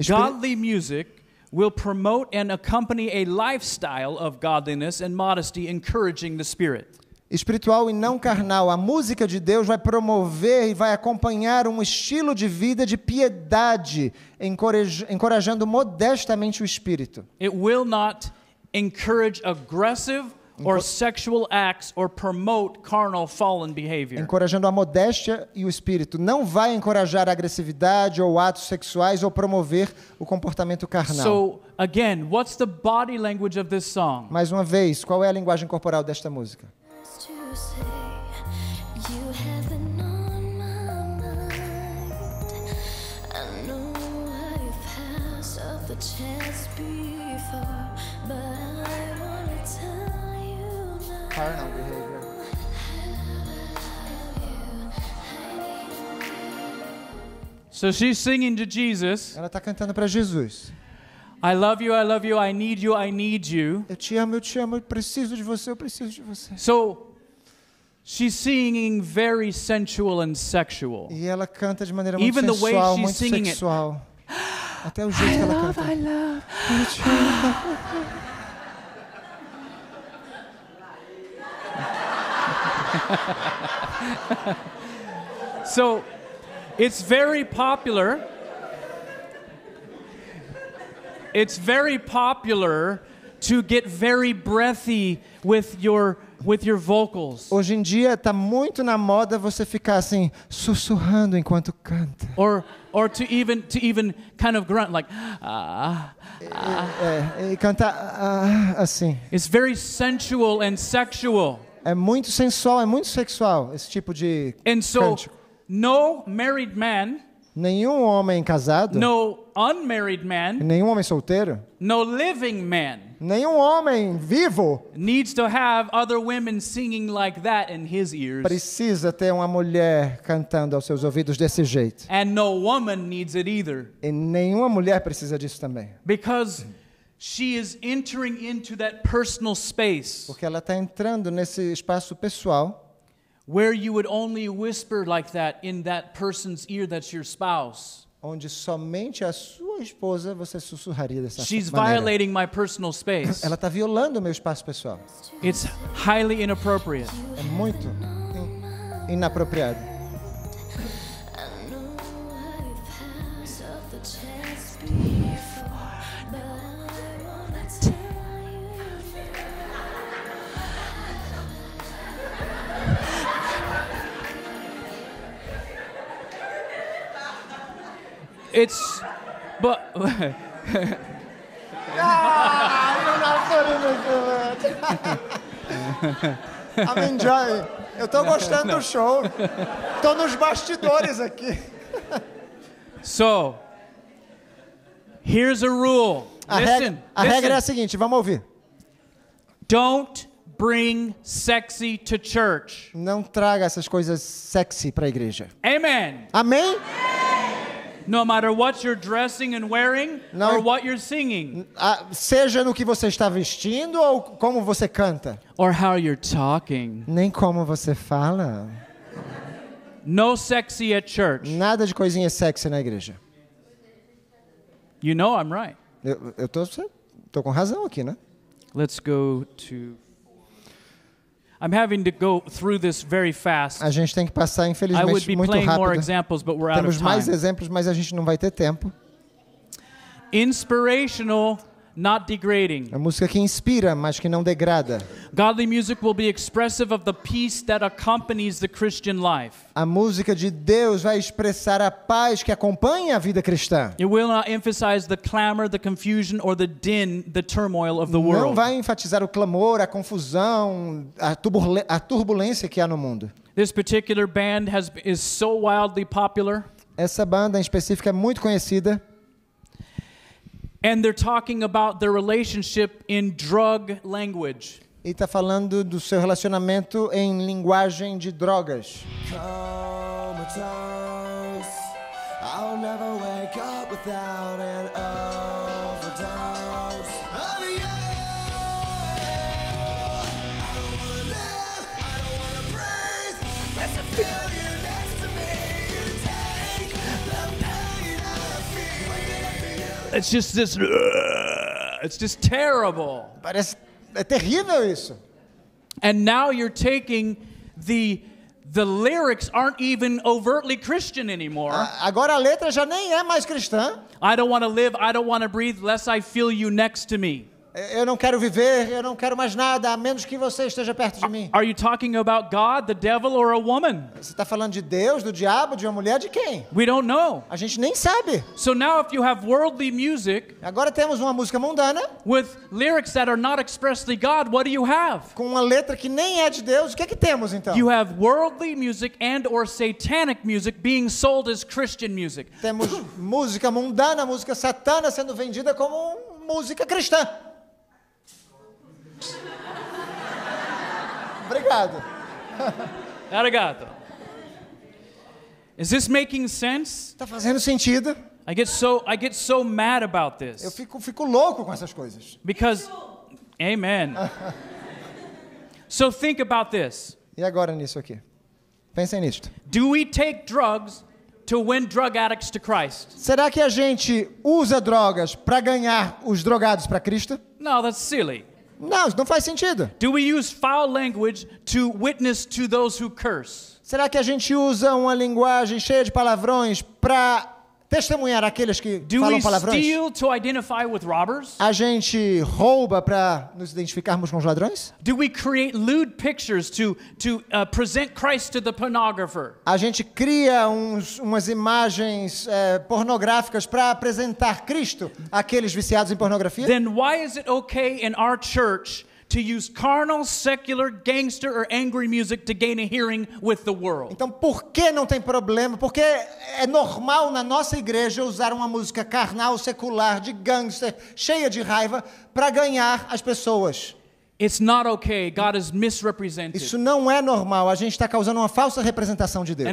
Godly music will promote and accompany a lifestyle of godliness and modesty, encouraging the spirit. Espiritual e não carnal, a música de Deus vai promover e vai acompanhar um estilo de vida de piedade, encorajando modestamente o espírito. It will not encourage aggressive or sexual acts or promote carnal fallen behavior. Encorajando a modéstia e o espírito, não vai encorajar a agressividade ou atos sexuais ou promover o comportamento carnal. So, again, what's the body language of this song? Mais uma vez, qual é a linguagem corporal desta música? carnal behavior. So she's singing to Jesus. Ela está cantando para Jesus. I love you, I love you, I need you, I need you. Eu te amo, eu te amo, eu preciso de você, eu preciso de você. So She's singing very sensual and sexual. E ela canta de maneira muito Even sensual, muito sexual. It. Até o jeito I que ela love, canta. I love, I love. *laughs* so it's very popular. It's very popular to get very breathy with your with your vocals. Hoje em dia está muito na moda você ficar assim sussurrando enquanto canta. Or or to even to even kind of grunt like ah. ah. É, é, é, cantar ah, ah, assim. It's very sensual and sexual. É muito sensual, é muito sexual esse tipo de And so, cântico. no married man, Nenhum homem casado, no unmarried man, nenhum homem solteiro, no living man Nenhum homem vivo needs to have other women singing like that in his ears, precisa ter uma mulher cantando aos seus ouvidos desse jeito. and no woman needs it either. E nenhuma mulher precisa disso também. Because She is entering into that personal space. Porque ela está entrando nesse espaço pessoal. Where you would only whisper like that in that person's ear that's your spouse. Onde somente a sua esposa você sussurraria dessa She's maneira. violating my personal space. Ela está violando o meu espaço pessoal. It's highly inappropriate. É muito in inapropriado. it's, but. *laughs* ah, eu não estou it good. I'm enjoying. Eu tô gostando do show. Tô nos bastidores aqui. so, here's a rule. A, listen, regra, a listen. regra é a seguinte, vamos ouvir. Don't bring sexy to church. Não traga essas coisas sexy para a igreja. Amen. Amém. Amém. No matter what you're dressing and wearing Não, or what you're singing. Seja no que você está vestindo ou como você canta. Or how you're talking. Nem como você fala. No sexy at church. Nada de coisinha sexy na igreja. You know I'm right. Eu, eu tô, tô com razão aqui, né? Let's go to A gente tem que passar infelizmente muito rápido. Temos mais exemplos, mas a gente não vai ter tempo. Inspirational not degrading. A música que inspira, mas que não degrada. Godly music will be expressive of the peace that accompanies the Christian life. A música de Deus vai expressar a paz que acompanha a vida cristã. It will not emphasize the clamor, the confusion or the din, the turmoil of the world. Não vai enfatizar o clamor, a confusão, a, turbul a turbulência que há no mundo. This particular band has, is so wildly popular. Essa banda em específico é muito conhecida. And they're talking about their relationship in drug language. E está falando do seu relacionamento em linguagem de drogas. Comatose, I'll never wake up without an It's just this. Uh, it's just terrible. but it's isso. And now you're taking the the lyrics aren't even overtly Christian anymore. Agora a letra já nem é mais cristã. I don't want to live, I don't want to breathe lest I feel you next to me. Eu não quero viver, eu não quero mais nada, a menos que você esteja perto de mim. Are you talking about God, the devil or a woman? Você está falando de Deus, do diabo, de uma mulher, de quem? We don't know. A gente nem sabe. So now if you have worldly music, agora temos uma música mundana, with lyrics that are not expressly God, what do you have? Com uma letra que nem é de Deus, o que é que temos então? You have worldly music and or satanic music being sold as Christian music. Temos música mundana, música satana sendo vendida como música cristã. obrigado. Arigato. *laughs* Is this making sense? Tá fazendo sentido? I get so I get so mad about this. Eu fico fico louco com essas coisas. Because amen. *laughs* so think about this. E agora nisso aqui. Pensem nisto. Do we take drugs to win drug addicts to Christ? Será que a gente usa drogas para ganhar os drogados para Cristo? No, that's silly. Não, não faz sentido. Do we use foul language to witness to those who curse? Será que a gente usa uma linguagem cheia de palavrões para testemunhar aqueles que Do falam palavrões? A gente rouba para nos identificarmos com os ladrões? To, to, uh, a gente cria uns, umas imagens é, pornográficas para apresentar Cristo àqueles viciados em pornografia? Then why is it okay in our church to use carnal, secular, gangster or angry music to gain a hearing with the world. Então, por que não tem problema? Porque é normal na nossa igreja usar uma música carnal, secular, de gangster, cheia de raiva para ganhar as pessoas. It's not okay. God is misrepresented. Isso não é normal. A gente está causando uma falsa representação de Deus.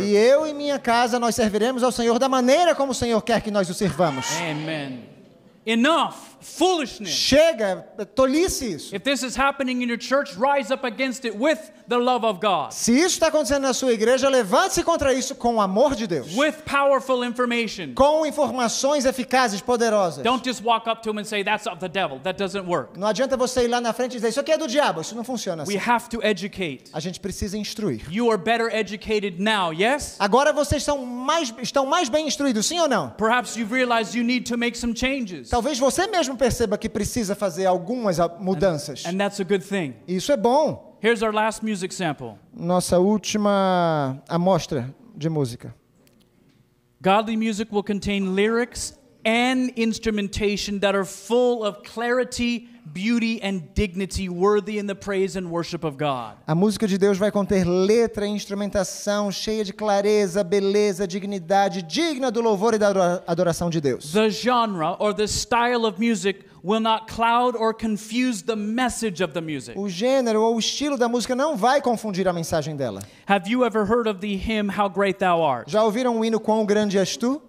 E eu e minha casa nós serviremos ao Senhor da maneira como o Senhor quer que nós o servamos. Amen. enough foolishness. Chega, é tolice isso. If this is happening in your church, rise up against it with the love of God. Se isso está acontecendo na sua igreja, levante-se contra isso com o amor de Deus. With powerful information. Com informações eficazes, poderosas. Don't just walk up to him and say that's of the devil. That doesn't work. Não adianta você ir lá na frente e dizer isso aqui é do diabo, isso não funciona assim. We have to educate. A gente precisa instruir. You are better educated now, yes? Agora vocês são mais estão mais bem instruídos, sim ou não? Perhaps you've realized you need to make some changes. Talvez você mesmo mesmo perceba que precisa fazer algumas mudanças. And, and that's a good thing. Isso é bom. Here's our last music sample. Nossa última amostra de música. Godly music will contain lyrics and instrumentation that are full of clarity beauty and dignity worthy in the praise and worship of God. A música de Deus vai conter letra e instrumentação cheia de clareza, beleza, dignidade, digna do louvor e da adoração de Deus. The genre or the style of music will not cloud or confuse the message of the music. O gênero ou o estilo da música não vai confundir a mensagem dela. Have you ever heard of the hymn How Great Thou Art? Já ouviram o hino Quão Grande És Tu?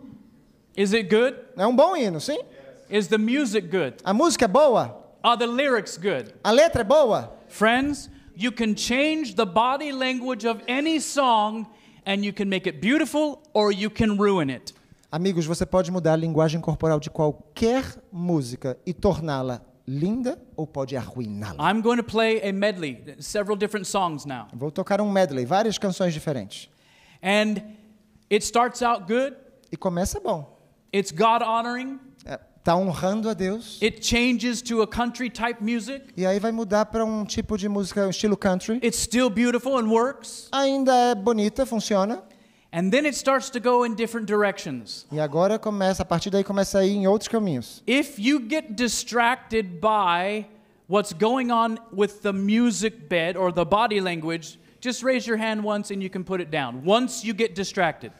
Is it good? É um bom hino, sim? Yes. Is the music good? A música é boa? Are the lyrics good? A letra é boa? Friends, you can change the body language of any song and you can make it beautiful or you can ruin it. Amigos, você pode mudar a linguagem corporal de qualquer música e torná-la linda ou pode arruiná-la. I'm going to play a medley, several different songs now. Vou tocar um medley, várias canções diferentes. And it starts out good. E começa bom. It's God honoring. honrando a Deus. It changes to a country type music. E aí vai mudar para um tipo de música, um estilo country. It's still beautiful and works. Ainda é bonita, funciona. And then it starts to go in different directions. E agora começa, a partir daí começa a ir em outros caminhos. If you get distracted by what's going on with the music bed or the body language, just raise your hand once and you can put it down. Once you get distracted.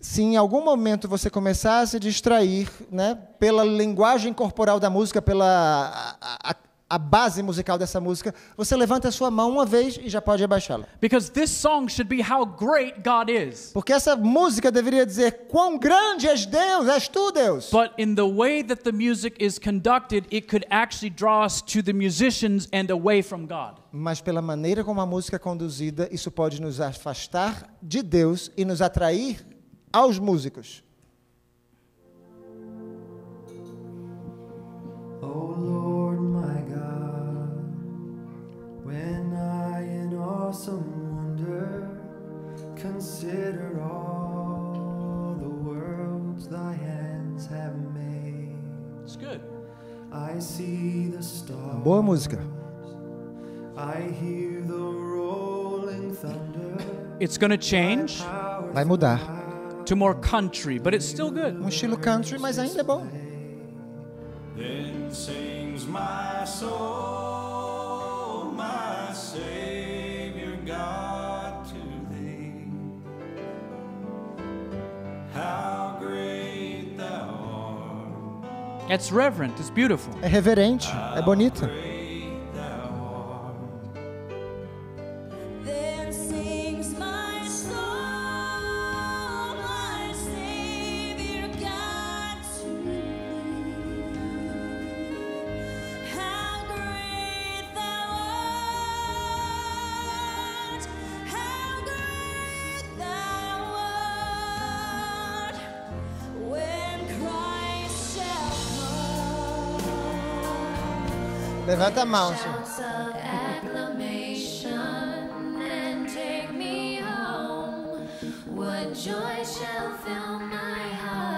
se em algum momento você começar a se distrair né, pela linguagem corporal da música, pela a, a, a base musical dessa música, você levanta a sua mão uma vez e já pode abaixá-la. Because this song should be how great God is. Porque essa música deveria dizer quão grande és Deus, és tu Deus. But in the way that the music is conducted, it could actually draw us to the musicians and away from God. Mas pela maneira como a música é conduzida, isso pode nos afastar de Deus e nos atrair aos músicos. Oh Lord my God, when I in awesome wonder consider all the worlds thy hands have made. It's good. I see the stars. Boa música. I hear the rolling thunder. It's going to change. Vai mudar to more country, but it's still good. Um estilo country, mas ainda é bom. Then sings my soul, my Savior God to thee. How great thou art. It's reverent, it's beautiful. É reverente, é bonito. the mountain. What joy shall fill my heart.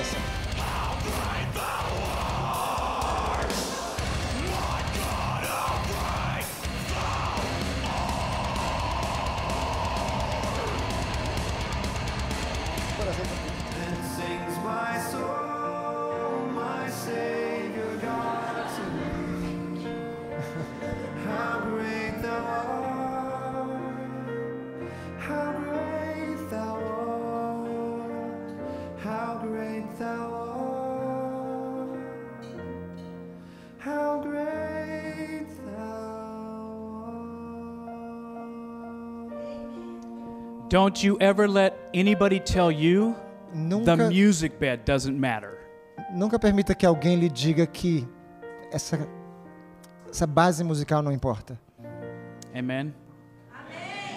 Don't you ever let anybody tell you nunca, the music bed doesn't matter. Nunca permita que alguém lhe diga que essa essa base musical não importa. Amen.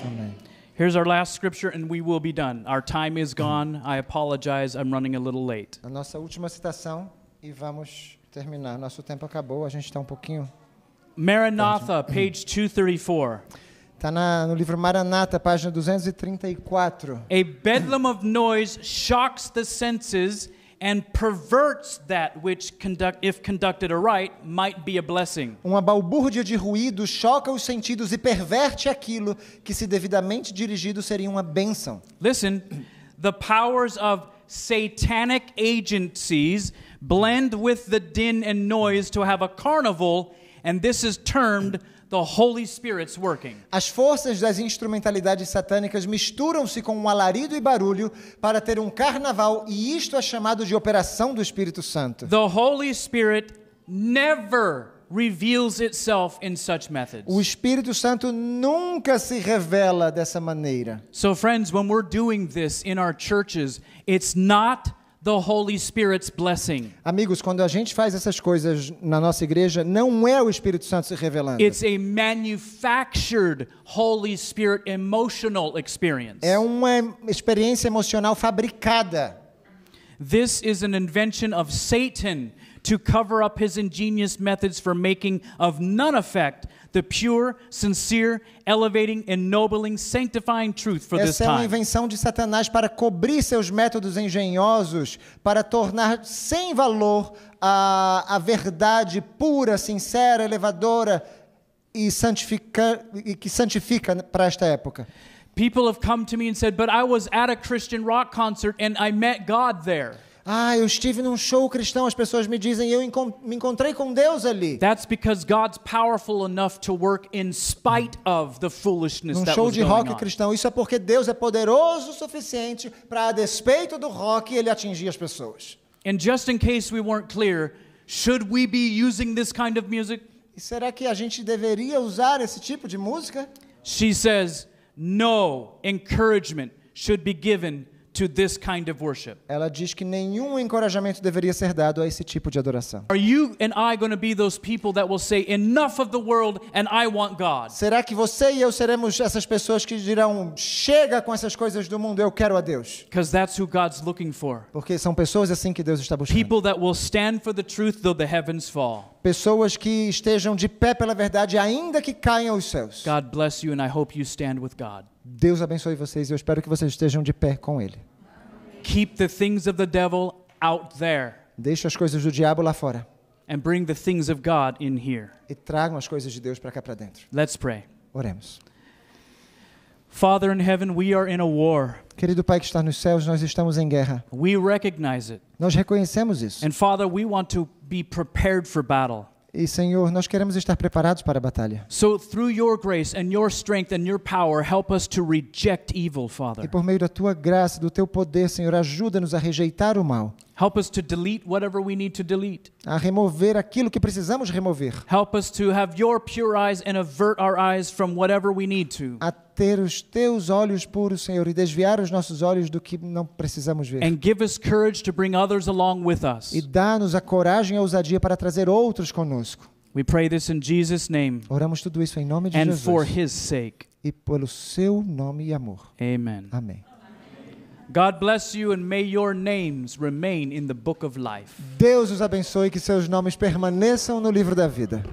Amen. Here's our last scripture and we will be done. Our time is gone. I apologize. I'm running a little late. A nossa última citação e vamos terminar. Nosso tempo acabou. A gente está um pouquinho Maranatha, page 234. Está no livro Maranata, página 234. A bedlam of noise shocks the senses and perverts that which conduct, if conducted aright might be a blessing. Uma balbúrdia de ruído choca os sentidos e perverte aquilo que se devidamente dirigido seria uma bênção. Listen, the powers of satanic agencies blend with the din and noise to have a carnival and this is termed as forças das instrumentalidades satânicas misturam-se com um alarido e barulho para ter um carnaval e isto é chamado de operação do Espírito Santo. The Holy Spirit never reveals itself in such methods. O Espírito Santo nunca se revela dessa maneira. So friends, when we're doing this in our churches, it's not the Holy Spirit's blessing. Amigos, quando a gente faz essas coisas na nossa igreja, não é o Espírito Santo se revelando. It's a manufactured Holy Spirit emotional experience. É uma experiência emocional fabricada. This is an invention of Satan to cover up his ingenious methods for making of none effect the pure, sincere, elevating, ennobling, sanctifying truth for this time. Essa é uma invenção de Satanás para cobrir seus métodos engenhosos, para tornar sem valor a, a verdade pura, sincera, elevadora e, santifica, e que santifica para esta época. People have come to me and said, "But I was at a Christian rock concert and I met God there." Ah, eu estive num show cristão, as pessoas me dizem, eu me encontrei com Deus ali. That's because God's powerful enough to work in spite of the foolishness Num that show was de going rock on. cristão, isso é porque Deus é poderoso o suficiente para a despeito do rock ele atingir as pessoas. And just in case we weren't clear, should we be using this kind of music? E será que a gente deveria usar esse tipo de música? She says, no encouragement should be given to this kind of worship. Ela diz que nenhum encorajamento deveria ser dado a esse tipo de adoração. Are you and I going to be those people that will say enough of the world and I want God? Será que você e eu seremos essas pessoas que dirão chega com essas coisas do mundo, eu quero a Deus? Because that's who God's looking for. Porque são pessoas assim que Deus está buscando. People that will stand for the truth though the heavens fall pessoas que estejam de pé pela verdade ainda que caiam aos céus. God bless you and I hope you stand with God. Deus abençoe vocês e eu espero que vocês estejam de pé com ele. Keep the things of the devil out there. Deixe as coisas do diabo lá fora. And bring the things of God in here. E tragam as coisas de Deus para cá para dentro. Let's pray. Oremos. Father in heaven, we are in a war. Querido Pai que está nos céus, nós estamos em guerra. We recognize it. Nós reconhecemos isso. And Father, we want to be prepared for battle. E Senhor, nós queremos estar preparados para a batalha. So through your grace and your strength and your power, help us to reject evil, Father. E por meio da tua graça, do teu poder, Senhor, ajuda-nos a rejeitar o mal. Help us to delete whatever we need to delete. A remover aquilo que precisamos remover. Help us to have your pure eyes and avert our eyes from whatever we need to. A ter os teus olhos puros, Senhor, e desviar os nossos olhos do que não precisamos ver. And give us courage to bring others along with us. E dá-nos a coragem e a ousadia para trazer outros conosco. We pray this in Jesus name. Oramos tudo isso em nome de and Jesus. And for his sake. E pelo seu nome e amor. Amen. Amém. God bless you and may your names remain in the book of life. Deus os abençoe e que seus nomes permaneçam no livro da vida.